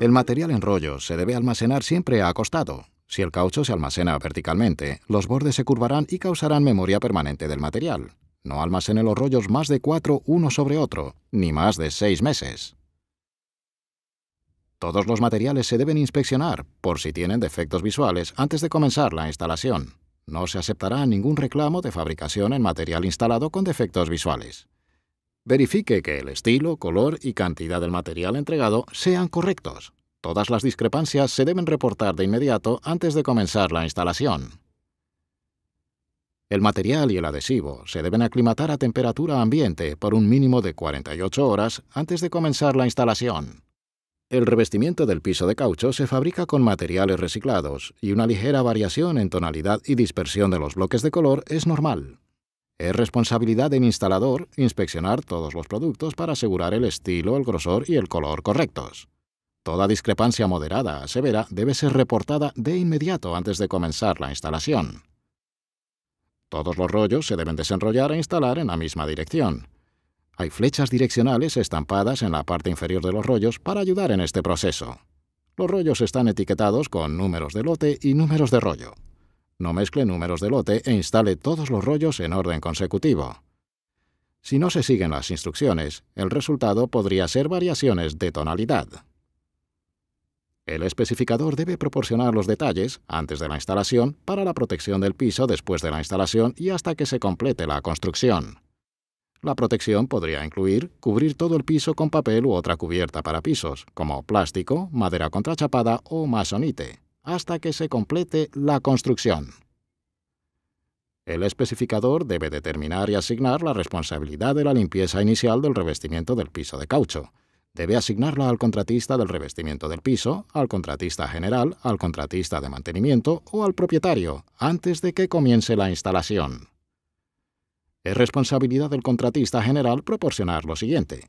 El material en rollo se debe almacenar siempre acostado. Si el caucho se almacena verticalmente, los bordes se curvarán y causarán memoria permanente del material. No almacene los rollos más de cuatro uno sobre otro, ni más de seis meses. Todos los materiales se deben inspeccionar por si tienen defectos visuales antes de comenzar la instalación. No se aceptará ningún reclamo de fabricación en material instalado con defectos visuales. Verifique que el estilo, color y cantidad del material entregado sean correctos. Todas las discrepancias se deben reportar de inmediato antes de comenzar la instalación. El material y el adhesivo se deben aclimatar a temperatura ambiente por un mínimo de 48 horas antes de comenzar la instalación. El revestimiento del piso de caucho se fabrica con materiales reciclados y una ligera variación en tonalidad y dispersión de los bloques de color es normal. Es responsabilidad del instalador inspeccionar todos los productos para asegurar el estilo, el grosor y el color correctos. Toda discrepancia moderada a severa debe ser reportada de inmediato antes de comenzar la instalación. Todos los rollos se deben desenrollar e instalar en la misma dirección. Hay flechas direccionales estampadas en la parte inferior de los rollos para ayudar en este proceso. Los rollos están etiquetados con números de lote y números de rollo. No mezcle números de lote e instale todos los rollos en orden consecutivo. Si no se siguen las instrucciones, el resultado podría ser variaciones de tonalidad. El especificador debe proporcionar los detalles antes de la instalación para la protección del piso después de la instalación y hasta que se complete la construcción. La protección podría incluir cubrir todo el piso con papel u otra cubierta para pisos, como plástico, madera contrachapada o masonite hasta que se complete la construcción. El especificador debe determinar y asignar la responsabilidad de la limpieza inicial del revestimiento del piso de caucho. Debe asignarla al contratista del revestimiento del piso, al contratista general, al contratista de mantenimiento o al propietario, antes de que comience la instalación. Es responsabilidad del contratista general proporcionar lo siguiente.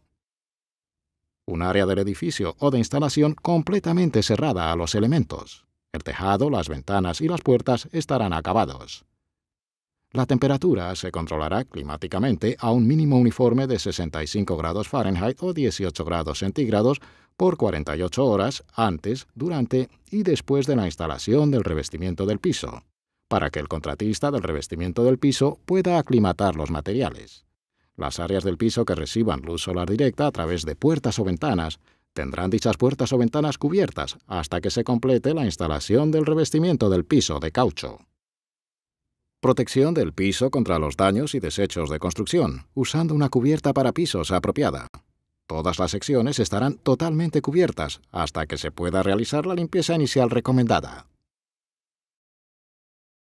Un área del edificio o de instalación completamente cerrada a los elementos el tejado, las ventanas y las puertas estarán acabados. La temperatura se controlará climáticamente a un mínimo uniforme de 65 grados Fahrenheit o 18 grados centígrados por 48 horas antes, durante y después de la instalación del revestimiento del piso, para que el contratista del revestimiento del piso pueda aclimatar los materiales. Las áreas del piso que reciban luz solar directa a través de puertas o ventanas tendrán dichas puertas o ventanas cubiertas hasta que se complete la instalación del revestimiento del piso de caucho. Protección del piso contra los daños y desechos de construcción, usando una cubierta para pisos apropiada. Todas las secciones estarán totalmente cubiertas hasta que se pueda realizar la limpieza inicial recomendada.